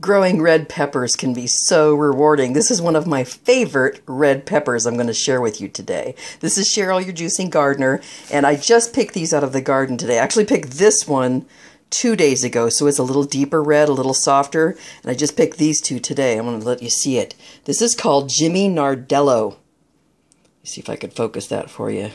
growing red peppers can be so rewarding. This is one of my favorite red peppers I'm going to share with you today. This is Cheryl, your juicing gardener, and I just picked these out of the garden today. I actually picked this one two days ago, so it's a little deeper red, a little softer, and I just picked these two today. I'm going to let you see it. This is called Jimmy Nardello. Let's see if I could focus that for you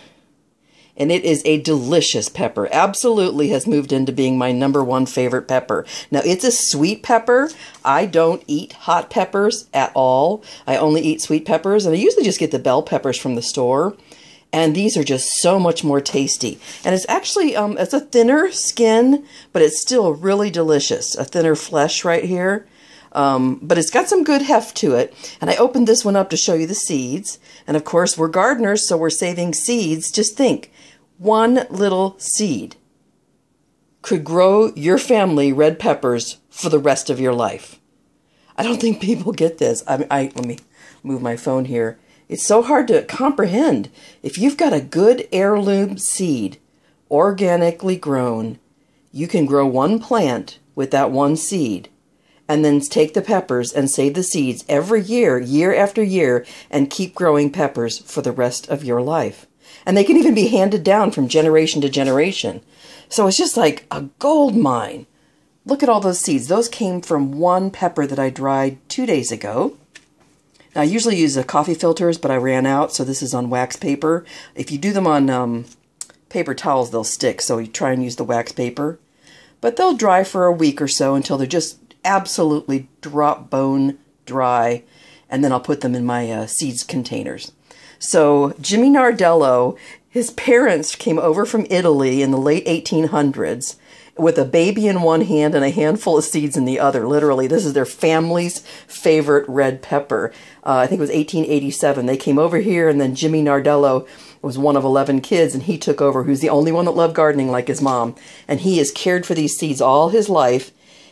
and it is a delicious pepper. Absolutely has moved into being my number one favorite pepper. Now, it's a sweet pepper. I don't eat hot peppers at all. I only eat sweet peppers, and I usually just get the bell peppers from the store. And these are just so much more tasty. And it's actually, um, it's a thinner skin, but it's still really delicious. A thinner flesh right here. Um, but it's got some good heft to it. And I opened this one up to show you the seeds. And of course, we're gardeners, so we're saving seeds. Just think, one little seed could grow your family red peppers for the rest of your life. I don't think people get this. I, I let me move my phone here. It's so hard to comprehend. If you've got a good heirloom seed, organically grown, you can grow one plant with that one seed and then take the peppers and save the seeds every year, year after year, and keep growing peppers for the rest of your life. And they can even be handed down from generation to generation. So it's just like a gold mine. Look at all those seeds. Those came from one pepper that I dried two days ago. Now, I usually use the coffee filters, but I ran out, so this is on wax paper. If you do them on um, paper towels, they'll stick, so you try and use the wax paper. But they'll dry for a week or so until they're just absolutely drop bone dry, and then I'll put them in my uh, seeds containers. So Jimmy Nardello, his parents came over from Italy in the late 1800s with a baby in one hand and a handful of seeds in the other. Literally, this is their family's favorite red pepper. Uh, I think it was 1887. They came over here, and then Jimmy Nardello was one of 11 kids, and he took over, who's the only one that loved gardening like his mom. And he has cared for these seeds all his life,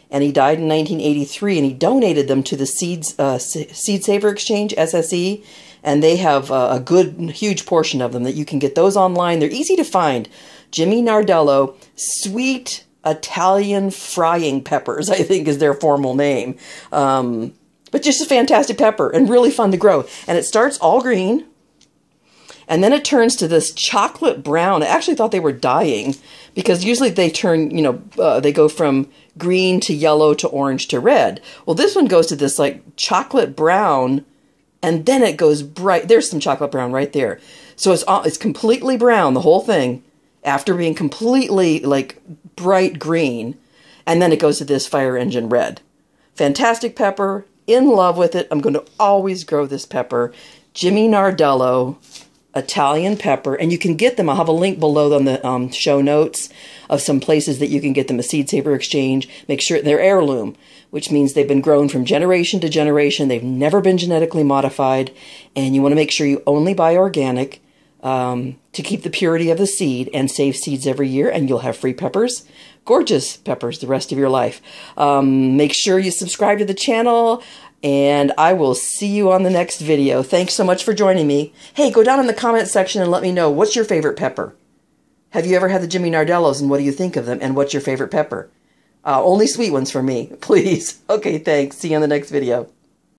and he died in 1983, and he donated them to the Seeds uh, Seed Saver Exchange, SSE, and they have a, a good, huge portion of them that you can get those online. They're easy to find. Jimmy Nardello, sweet Italian frying peppers, I think is their formal name. Um, but just a fantastic pepper and really fun to grow. And it starts all green and then it turns to this chocolate brown. I actually thought they were dying because usually they turn, you know, uh, they go from green to yellow to orange to red. Well, this one goes to this like chocolate brown and then it goes bright. There's some chocolate brown right there. So it's all, it's completely brown the whole thing after being completely like bright green and then it goes to this fire engine red. Fantastic pepper, in love with it. I'm going to always grow this pepper. Jimmy Nardello Italian pepper, and you can get them. I'll have a link below on the um, show notes of some places that you can get them. A Seed Saver Exchange. Make sure they're heirloom, which means they've been grown from generation to generation. They've never been genetically modified, and you want to make sure you only buy organic um, to keep the purity of the seed and save seeds every year, and you'll have free peppers, gorgeous peppers, the rest of your life. Um, make sure you subscribe to the channel and I will see you on the next video. Thanks so much for joining me. Hey, go down in the comment section and let me know what's your favorite pepper. Have you ever had the Jimmy Nardellos and what do you think of them and what's your favorite pepper? Uh, only sweet ones for me, please. Okay, thanks. See you on the next video.